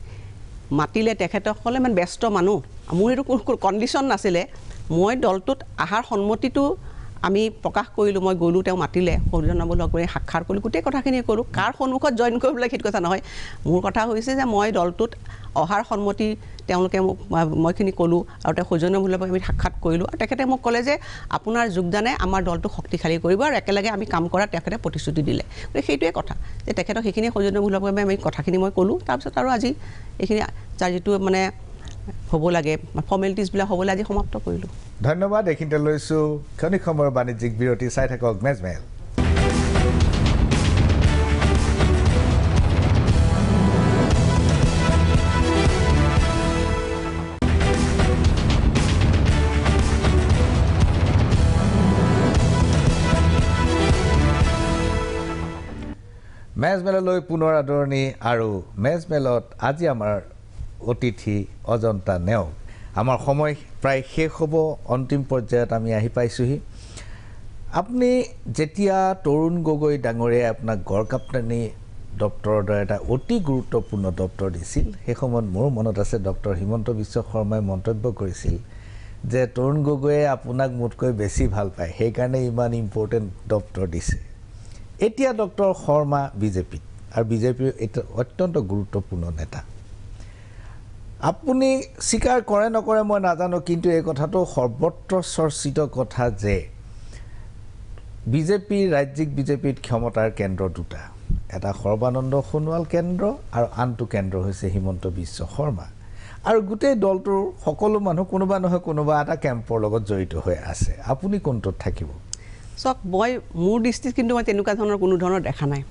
মাতিলে তেখেতসকলে ইমান ব্যস্ত মানুহ মোৰ এইটো কণ্ডিশ্যন নাছিলে মই দলটোত অহাৰ সন্মতিটো আমি প্ৰকাশ কৰিলোঁ মই গ'লোঁ তেওঁ মাতিলে সৰুজনাবোৰ লগ কৰি সাক্ষাৰ কৰিলোঁ গোটেই কথাখিনিয়ে কৰোঁ কাৰ সন্মুখত জইন কৰি পেলাই সেইটো কথা নহয় মোৰ কথা হৈছে যে মই দলটোত অহাৰ সন্মতি তেওঁলোকে মোক মইখিনি ক'লোঁ আৰু তেওঁ সৌজন্যমূল্য আমি সাক্ষাৎ কৰিলোঁ আৰু তেখেতে মোক ক'লে যে আপোনাৰ যোগদানে আমাৰ দলটো শক্তিশালী কৰিব আৰু একেলগে আমি কাম কৰাত তেখেতে প্ৰতিশ্ৰুতি দিলে গতিকে সেইটোৱে কথা যে তেখেতক সেইখিনি সৌজন্যমূল্যভাৱে আমি কথাখিনি মই ক'লোঁ তাৰপিছত আৰু আজি এইখিনি যাৰ যিটো মানে হ'ব লাগে ফৰ্মেলিটিজবিলাক হ'বলৈ আজি সমাপ্ত কৰিলোঁ ধন্যবাদ এইখিনিতে লৈছোঁ ক্ষণিক সময়ৰ বাণিজ্যিক বিৰতি চাই থাকক মেজমেল মেজমেললৈ পুনৰ আদৰণি আৰু মেজমেলত আজি আমাৰ অতিথি অজন্তা নেওগ আমাৰ সময় প্ৰায় শেষ হ'ব অন্তিম পৰ্যায়ত আমি আহি পাইছোঁহি আপুনি যেতিয়া তৰুণ গগৈ ডাঙৰীয়াই আপোনাক গড়কাপ্তানী দপ্তৰৰ দ্বাৰা এটা অতি গুৰুত্বপূৰ্ণ দপ্তৰ দিছিল সেই সময়ত মোৰ মনত আছে ডক্টৰ হিমন্ত বিশ্ব শৰ্মাই মন্তব্য কৰিছিল যে তৰুণ গগৈয়ে আপোনাক মোতকৈ বেছি ভাল পায় সেইকাৰণে ইমান ইম্পৰ্টেণ্ট ডক্তৰ দিছে এতিয়া ডক্টৰ শৰ্মা বিজেপিত আৰু বিজেপিৰ এটা অত্যন্ত গুৰুত্বপূৰ্ণ নেতা আপুনি স্বীকাৰ কৰে নকৰে মই নাজানো কিন্তু এই কথাটো সৰ্বত্ৰ চৰ্চিত কথা যে বিজেপিৰ ৰাজ্যিক বিজেপিত ক্ষমতাৰ কেন্দ্ৰ দুটা এটা সৰ্বানন্দ সোণোৱাল কেন্দ্ৰ আৰু আনটো কেন্দ্ৰ হৈছে হিমন্ত বিশ্ব শৰ্মা আৰু গোটেই দলটোৰ সকলো মানুহ কোনোবা নহয় কোনোবা এটা কেম্পৰ লগত জড়িত হৈ আছে আপুনি কোনটোত থাকিব চাওক মই মোৰ দৃষ্টিত কিন্তু মই তেনেকুৱা ধৰণৰ কোনো ধৰণৰ দেখা নাই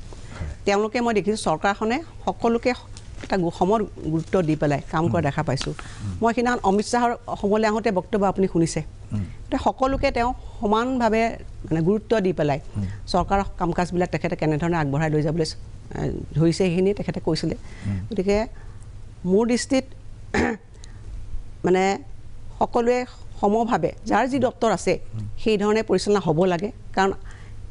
তেওঁলোকে মই দেখিছোঁ চৰকাৰখনে সকলোকে এটা সমৰ গুৰুত্ব দি পেলাই কাম কৰা দেখা পাইছোঁ মই সেইদিনাখন অমিত শ্বাহৰ অসমলৈ আহোঁতে বক্তব্য আপুনি শুনিছে গতিকে সকলোকে তেওঁ সমানভাৱে মানে গুৰুত্ব দি পেলাই চৰকাৰৰ কাম কাজবিলাক তেখেতে কেনেধৰণে আগবঢ়াই লৈ যাবলৈ ধৰিছে সেইখিনি তেখেতে কৈছিলে গতিকে মোৰ দৃষ্টিত মানে সকলোৱে সমভাৱে যাৰ যি দপ্তৰ আছে সেইধৰণে পৰিচালনা হ'ব লাগে কাৰণ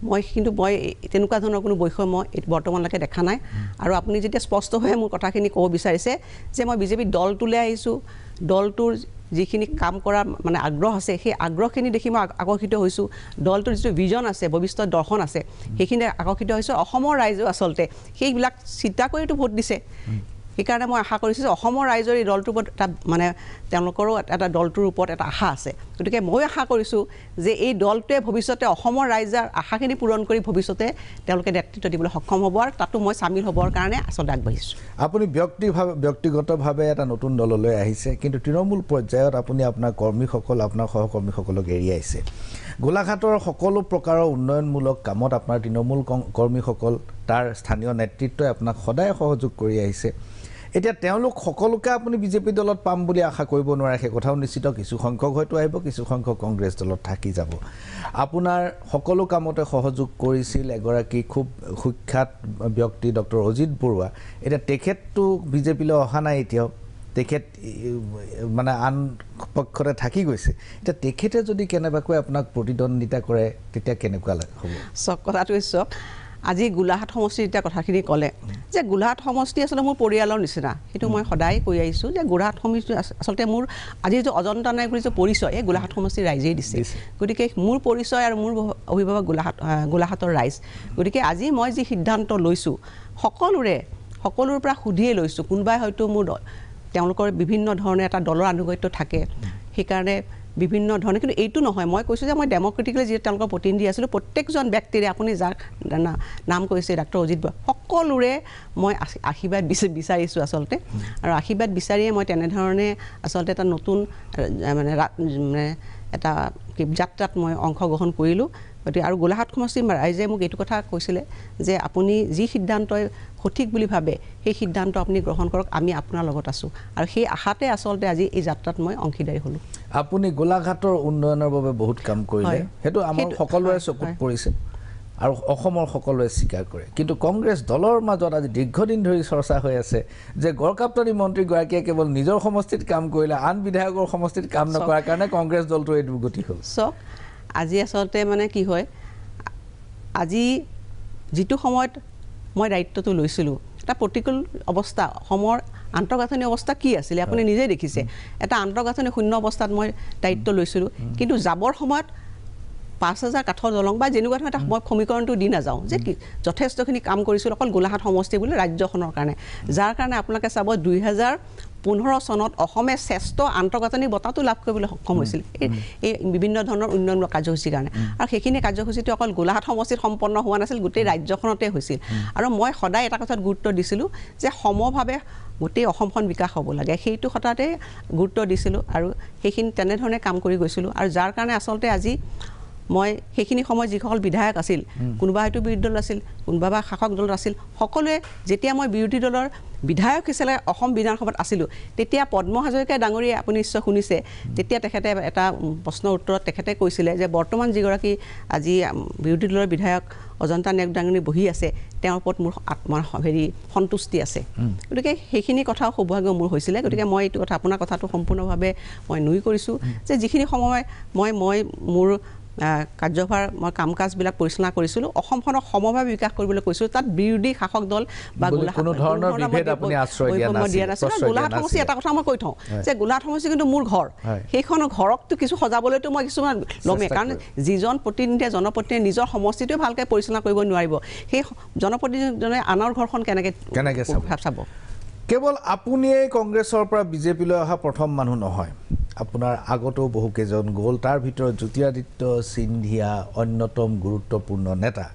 মই কিন্তু মই তেনেকুৱা ধৰণৰ কোনো বৈষম্য বৰ্তমানলৈকে দেখা নাই আৰু আপুনি যেতিয়া স্পষ্ট হৈ মোৰ কথাখিনি ক'ব বিচাৰিছে যে মই বিজেপিৰ দলটোলৈ আহিছোঁ দলটোৰ যিখিনি কাম কৰা মানে আগ্ৰহ আছে সেই আগ্ৰহখিনি দেখি মই আকৰ্ষিত হৈছোঁ দলটোৰ যিটো ভিজন আছে ভৱিষ্যত দৰ্শন আছে সেইখিনি আকৰ্ষিত হৈছোঁ অসমৰ ৰাইজেও আচলতে সেইবিলাক চিন্তা কৰিতো ভোট দিছে সেইকাৰণে মই আশা কৰিছোঁ যে অসমৰ ৰাইজৰ এই দলটোৰ ওপৰত এটা মানে তেওঁলোকৰো এটা দলটোৰ ওপৰত এটা আশা আছে গতিকে মই আশা কৰিছোঁ যে এই দলটোৱে ভৱিষ্যতে অসমৰ ৰাইজৰ আশাখিনি পূৰণ কৰি ভৱিষ্যতে তেওঁলোকে নেতৃত্ব দিবলৈ সক্ষম হ'ব আৰু তাতো মই চামিল হ'বৰ কাৰণে আচলতে আগবাঢ়িছোঁ আপুনি ব্যক্তিভাৱে ব্যক্তিগতভাৱে এটা নতুন দললৈ আহিছে কিন্তু তৃণমূল পৰ্যায়ত আপুনি আপোনাৰ কৰ্মীসকল আপোনাৰ সহকৰ্মীসকলক এৰি আহিছে গোলাঘাটৰ সকলো প্ৰকাৰৰ উন্নয়নমূলক কামত আপোনাৰ তৃণমূল কৰ্মীসকল তাৰ স্থানীয় নেতৃত্বই আপোনাক সদায় সহযোগ কৰি আহিছে এতিয়া তেওঁলোক সকলোকে আপুনি বিজেপি দলত পাম বুলি আশা কৰিব নোৱাৰে সেই কথাও নিশ্চিত কিছুসংখ্যক হয়তো আহিব কিছুসংখ্যক কংগ্ৰেছ দলত থাকি যাব আপোনাৰ সকলো কামতে সহযোগ কৰিছিল এগৰাকী খুব সুখ্যাত ব্যক্তি ডক্টৰ অজিত বৰুৱা এতিয়া তেখেততো বিজেপিলৈ অহা নাই এতিয়াও তেখেত মানে আন পক্ষতে থাকি গৈছে এতিয়া তেখেতে যদি কেনেবাকৈ আপোনাক প্ৰতিদ্বন্দ্বিতা কৰে তেতিয়া কেনেকুৱা লাগে হ'ব চব কথাটো চক আজি গোলাঘাট সমষ্টিত এতিয়া কথাখিনি ক'লে যে গোলাঘাট সমষ্টি আচলতে মোৰ পৰিয়ালৰ নিচিনা সেইটো মই সদায় কৈ আহিছোঁ যে গোলাঘাট সমষ্টি আচলতে মোৰ আজি যে অজন্তা নাই বুলি যে পৰিচয় এই গোলাঘাট সমষ্টিৰ ৰাইজেই দিছে গতিকে মোৰ পৰিচয় আৰু মোৰ অভিভাৱক গোলাঘাট গোলাঘাটৰ ৰাইজ গতিকে আজি মই যি সিদ্ধান্ত লৈছোঁ সকলোৰে সকলোৰে পৰা সুধিয়ে লৈছোঁ কোনোবাই হয়তো মোৰ তেওঁলোকৰ বিভিন্ন ধৰণে এটা দলৰ আনুগত্য থাকে সেইকাৰণে বিভিন্ন ধৰণে কিন্তু এইটো নহয় মই কৈছোঁ যে মই ডেম'ক্ৰেটিকেলি যিহেতু তেওঁলোকৰ প্ৰতিনিধি আছিলোঁ প্ৰত্যেকজন ব্যক্তিৰে আপুনি যাক নাম কৈছে ডাক্তৰ অজিত বৰা সকলোৰে মই আশীৰ্বাদ বিচাৰিছোঁ আচলতে আৰু আশীৰ্বাদ বিচাৰিয়ে মই তেনেধৰণে আচলতে এটা নতুন মানে এটা যাত্ৰাত মই অংশগ্ৰহণ কৰিলোঁ গতিকে আৰু গোলাঘাট সমষ্টিৰ ৰাইজে মোক এইটো কথা কৈছিলে যে আপুনি যি সিদ্ধান্তই সঠিক বুলি ভাবে সেই সিদ্ধান্ত আপুনি গ্ৰহণ কৰক আমি আপোনাৰ লগত আছোঁ আৰু সেই আশাতে আচলতে আজি এই যাত্ৰাত মই অংশীদাৰী হ'লোঁ আপুনি গোলাঘাটৰ উন্নয়নৰ বাবে বহুত কাম কৰিলে সেইটো আমি সকলোৰে চকুত পৰিছে আৰু অসমৰ সকলোৱে স্বীকাৰ কৰে কিন্তু কংগ্ৰেছ দলৰ মাজত আজি দীৰ্ঘদিন ধৰি চৰ্চা হৈ আছে যে গড়কাপ্তনী মন্ত্ৰীগৰাকীয়ে কেৱল নিজৰ সমষ্টিত কাম কৰিলে আন বিধায়কৰ সমষ্টিত কাম নকৰাৰ কাৰণে কংগ্ৰেছ দলটো এই দুৰ্গতি হ'ল চাওক আজি আচলতে মানে কি হয় আজি যিটো সময়ত মই দায়িত্বটো লৈছিলোঁ এটা প্ৰতিকূল অৱস্থা অসমৰ আন্তঃগাঁথনি অৱস্থা কি আছিলে আপুনি নিজে দেখিছে এটা আন্তঃগাঁথনি শূন্য অৱস্থাত মই দায়িত্ব লৈছিলোঁ কিন্তু যাবৰ সময়ত পাঁচ হাজাৰ কাঠৰ দলং বা যেনেকুৱা ধৰণৰ এটা সময় সমীকৰণটো দি নাযাওঁ যে কি যথেষ্টখিনি কাম কৰিছিলোঁ অকল গোলাঘাট সমষ্টি বুলি ৰাজ্যখনৰ কাৰণে যাৰ কাৰণে আপোনালোকে চাব দুই হাজাৰ পোন্ধৰ চনত অসমে শ্ৰেষ্ঠ আন্তঃগাঁথনি বঁটাটো লাভ কৰিবলৈ সক্ষম হৈছিল এই এই বিভিন্ন ধৰণৰ উন্নয়নমূলক কাৰ্যসূচীৰ কাৰণে আৰু সেইখিনি কাৰ্যসূচীটো অকল গোলাঘাট সমষ্টিত সম্পন্ন হোৱা নাছিল গোটেই ৰাজ্যখনতে হৈছিল আৰু মই সদায় এটা কথাত গুৰুত্ব দিছিলোঁ যে সমভাৱে গোটেই অসমখন বিকাশ হ'ব লাগে সেইটো কথাতে গুৰুত্ব দিছিলোঁ আৰু সেইখিনি তেনেধৰণে কাম কৰি গৈছিলোঁ আৰু যাৰ কাৰণে আচলতে আজি মই সেইখিনি সময় যিসকল বিধায়ক আছিল কোনোবা হয়তো বিৰোধী দল আছিল কোনোবা বা শাসক দল আছিল সকলোৱে যেতিয়া মই বিৰোধী দলৰ বিধায়ক হিচাপে অসম বিধানসভাত আছিলোঁ তেতিয়া পদ্ম হাজৰিকাই ডাঙৰীয়াই আপুনি নিশ্চয় শুনিছে তেতিয়া তেখেতে এটা প্ৰশ্নৰ উত্তৰত তেখেতে কৈছিলে যে বৰ্তমান যিগৰাকী আজি বিৰোধী দলৰ বিধায়ক অজন্তা নেগ ডাঙৰী বহি আছে তেওঁৰ ওপৰত মোৰ আমাৰ হেৰি সন্তুষ্টি আছে গতিকে সেইখিনি কথাও সৌভাগ্য মোৰ হৈছিলে গতিকে মই এইটো কথা আপোনাৰ কথাটো সম্পূৰ্ণভাৱে মই নুই কৰিছোঁ যে যিখিনি সময় মই মই মোৰ কাৰ্যভাৰ মই কাম কাজবিলাক পৰিচালনা কৰিছিলোঁ অসমখনক সমভাৱে বিকাশ কৰিবলৈ কৈছিলোঁ তাত বিৰোধী শাসক দল বা গোলাঘাট সমষ্টি এটা কথা মই কৈ থওঁ যে গোলাঘাট সমষ্টি কিন্তু মোৰ ঘৰ সেইখন ঘৰকটো কিছু সজাবলৈতো মই কিছুমান ল'মেই কাৰণ যিজন প্ৰতিনিধিয়ে জনপ্ৰতিনিধিয়ে নিজৰ সমষ্টিটোৱে ভালকৈ পৰিচালনা কৰিব নোৱাৰিব সেই জনপ্ৰতিনিধিজনে আনৰ ঘৰখন কেনেকৈ চাব কেৱল আপুনিয়েই কংগ্ৰেছৰ পৰা বিজেপিলৈ অহা প্ৰথম মানুহ নহয় আপোনাৰ আগতেও বহুকেইজন গ'ল তাৰ ভিতৰত জ্যোতিৰাদিত্য সিন্ধিয়া অন্যতম গুৰুত্বপূৰ্ণ নেতা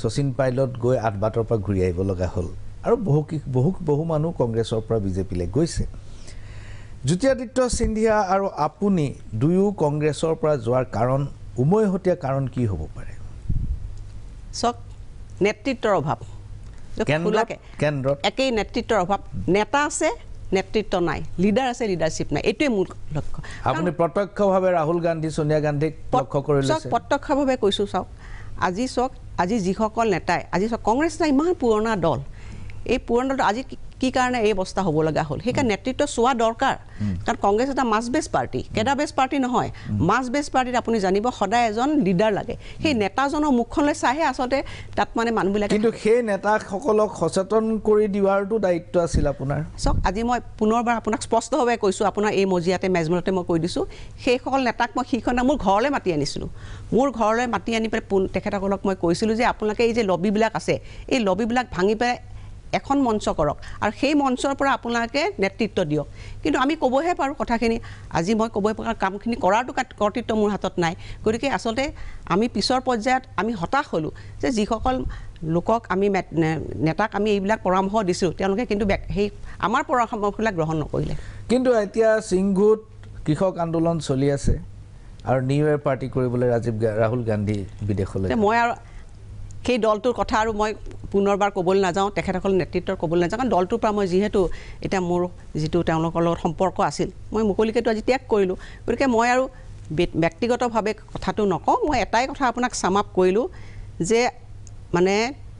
শচীন পাইলট গৈ আঠ বাটৰ পৰা ঘূৰি আহিব লগা হ'ল আৰু বহু বহু বহু মানুহ কংগ্ৰেছৰ পৰা বিজেপিলৈ গৈছে জ্যোতিৰাদিত্য সিন্ধিয়া আৰু আপুনি দুয়ো কংগ্ৰেছৰ পৰা যোৱাৰ কাৰণ উমৈহতীয়া কাৰণ কি হ'ব পাৰে চক নেতৃত্বৰ অভাৱ কেন্দ্ৰ একেই নেতৃত্বৰ অভাৱ নেতা আছে নেতৃত্ব নাই লিডাৰ আছে লিডাৰশ্বিপ নাই এইটোৱে মূল লক্ষ্য আপুনি প্ৰত্যক্ষভাৱে ৰাহুল গান্ধী ছোনিয়া গান্ধীক লক্ষ্য কৰি চাওক প্ৰত্যক্ষভাৱে কৈছোঁ চাওক আজি চাওক আজি যিসকল নেতাই আজি চাওক কংগ্ৰেছ এটা ইমান পুৰণা দল এই পুৰণা দলটো আজি কি কাৰণে এই অৱস্থা হ'ব লগা হ'ল সেইকাৰণে নেতৃত্ব চোৱা দৰকাৰ কাৰণ কংগ্ৰেছ এটা মাছ বেছ পাৰ্টি কেডা বেছ পাৰ্টি নহয় মাছ বেছ পাৰ্টিত আপুনি জানিব সদায় এজন লিডাৰ লাগে সেই নেতাজনৰ মুখখনলৈ চাইহে আচলতে তাত মানে মানুহবিলাকে কিন্তু সেই নেতাসকলক সচেতন কৰি দিয়াৰতো দায়িত্ব আছিল আপোনাৰ চাওক আজি মই পুনৰবাৰ আপোনাক স্পষ্টভাৱে কৈছোঁ আপোনাৰ এই মজিয়াতে মেজমেলতে মই কৈ দিছোঁ সেইসকল নেতাক মই সেইখন মোৰ ঘৰলৈ মাতি আনিছিলোঁ মোৰ ঘৰলৈ মাতি আনি পেলাই তেখেতসকলক মই কৈছিলোঁ যে আপোনালোকে এই যে লবিবিলাক আছে এই লবিবিলাক ভাঙি পেলাই এখন মঞ্চ কৰক আৰু সেই মঞ্চৰ পৰা আপোনালোকে নেতৃত্ব দিয়ক কিন্তু আমি ক'বহে পাৰোঁ কথাখিনি আজি মই ক'ব পৰা কামখিনি কৰাটো কৰ্তৃত্ব মোৰ হাতত নাই গতিকে আচলতে আমি পিছৰ পৰ্যায়ত আমি হতাশ হ'লোঁ যে যিসকল লোকক আমি নেতাক আমি এইবিলাক পৰামৰ্শ দিছোঁ তেওঁলোকে কিন্তু সেই আমাৰ পৰামৰ্শবিলাক গ্ৰহণ নকৰিলে কিন্তু এতিয়া সিংহুত কৃষক আন্দোলন চলি আছে আৰু নিউ ইয়েৰ পাৰ্টি কৰিবলৈ ৰাজীৱ ৰাহুল গান্ধী বিদেশলৈ মই আৰু সেই দলটোৰ কথা আৰু মই পুনৰবাৰ ক'বলৈ নাযাওঁ তেখেতসকলৰ নেতৃত্বৰ ক'বলৈ নাযাওঁ কাৰণ দলটোৰ পৰা মই যিহেতু এতিয়া মোৰ যিটো তেওঁলোকৰ লগত সম্পৰ্ক আছিল মই মুকলিকেতো আজি ত্যাগ কৰিলোঁ গতিকে মই আৰু ব্যক্তিগতভাৱে কথাটো নকওঁ মই এটাই কথা আপোনাক চাম আপ কৰিলোঁ যে মানে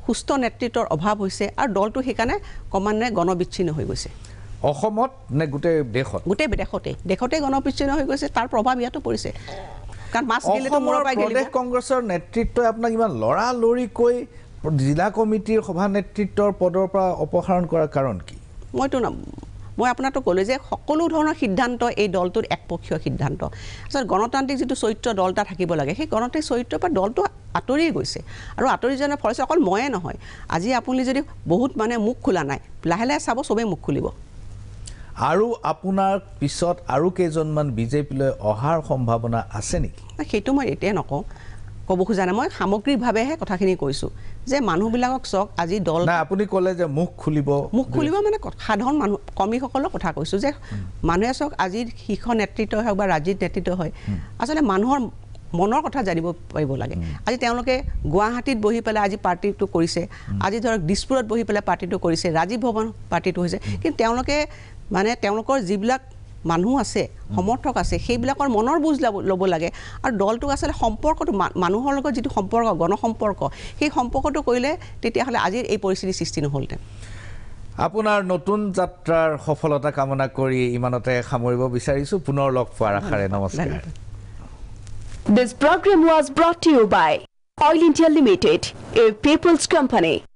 সুস্থ নেতৃত্বৰ অভাৱ হৈছে আৰু দলটো সেইকাৰণে ক্ৰমান্বয়ে গণবিচ্ছিন্ন হৈ গৈছে অসমত নে গোটেই দেশত গোটেই দেশতেই দেশতেই গণবিচ্ছিন্ন হৈ গৈছে তাৰ প্ৰভাৱ ইয়াতো পৰিছে কারণ মাস গেলে তো মোরা পাই গেলি প্রদেশ কংগ্রেসের নেতৃত্ব আপনা ইমান লড়া লড়ি কই জেলা কমিটির সভা নেতৃত্বর পদৰ পৰা অপহরণ করার কারণ কি মই তো না মই আপনা তো কলে যে সকল ধরনের সিদ্ধান্ত এই দলটির একপক্ষীয় সিদ্ধান্ত আসলে গণতান্ত্রিক যে চরিত্র দলটা থাকিব লাগে সেই গণতান্ত্রিক চরিত্রের পর দলটো আঁতরি গৈছে আর আঁতরি জানার ফলে অকল ময়ে নহয় আজি আপুনি যদি বহুত মানে মুখ খোলা নাই লাহে লাহে চাব সবে মুখ খুলিব আৰু আপোনাৰ পিছত আৰু কেইজনমান বিজেপিলৈ অহাৰ সম্ভাৱনা আছে নেকি সেইটো মই এতিয়া নকওঁ ক'ব খোজা নাই মই সামগ্ৰিকভাৱেহে কথাখিনি কৈছোঁ যে মানুহবিলাকক চাওক আজি দল নাই আপুনি ক'লে যে মুখ খুলিব মুখ খুলিব মানে সাধাৰণ মানুহ কৰ্মীসকলৰ কথা কৈছোঁ যে মানুহে চাওক আজি শীৰ্ষ নেতৃত্বই হওক বা ৰাজ্যিক নেতৃত্ব হয় আচলতে মানুহৰ মনৰ কথা জানিব পাৰিব লাগে আজি তেওঁলোকে গুৱাহাটীত বহি পেলাই আজি পাৰ্টিটো কৰিছে আজি ধৰক দিছপুৰত বহি পেলাই পাৰ্টিটো কৰিছে ৰাজীৱ ভৱন পাৰ্টিটো হৈছে কিন্তু তেওঁলোকে মানে তেওঁলোকৰ যিবিলাক মানুহ আছে সমৰ্থক আছে সেইবিলাকৰ মনৰ বুজ ল'ব লাগে আৰু দলটোক আচলতে সম্পৰ্কটো মানুহৰ লগত যিটো সম্পৰ্ক গণসম্পৰ্ক সেই সম্পৰ্কটো কৰিলে তেতিয়াহ'লে আজিৰ এই পৰিস্থিতিৰ সৃষ্টি নহ'লহেঁতেন আপোনাৰ নতুন যাত্ৰাৰ সফলতা কামনা কৰি ইমানতে সামৰিব বিচাৰিছোঁ পুনৰ লগ পোৱাৰ আশাৰে নমস্কাৰ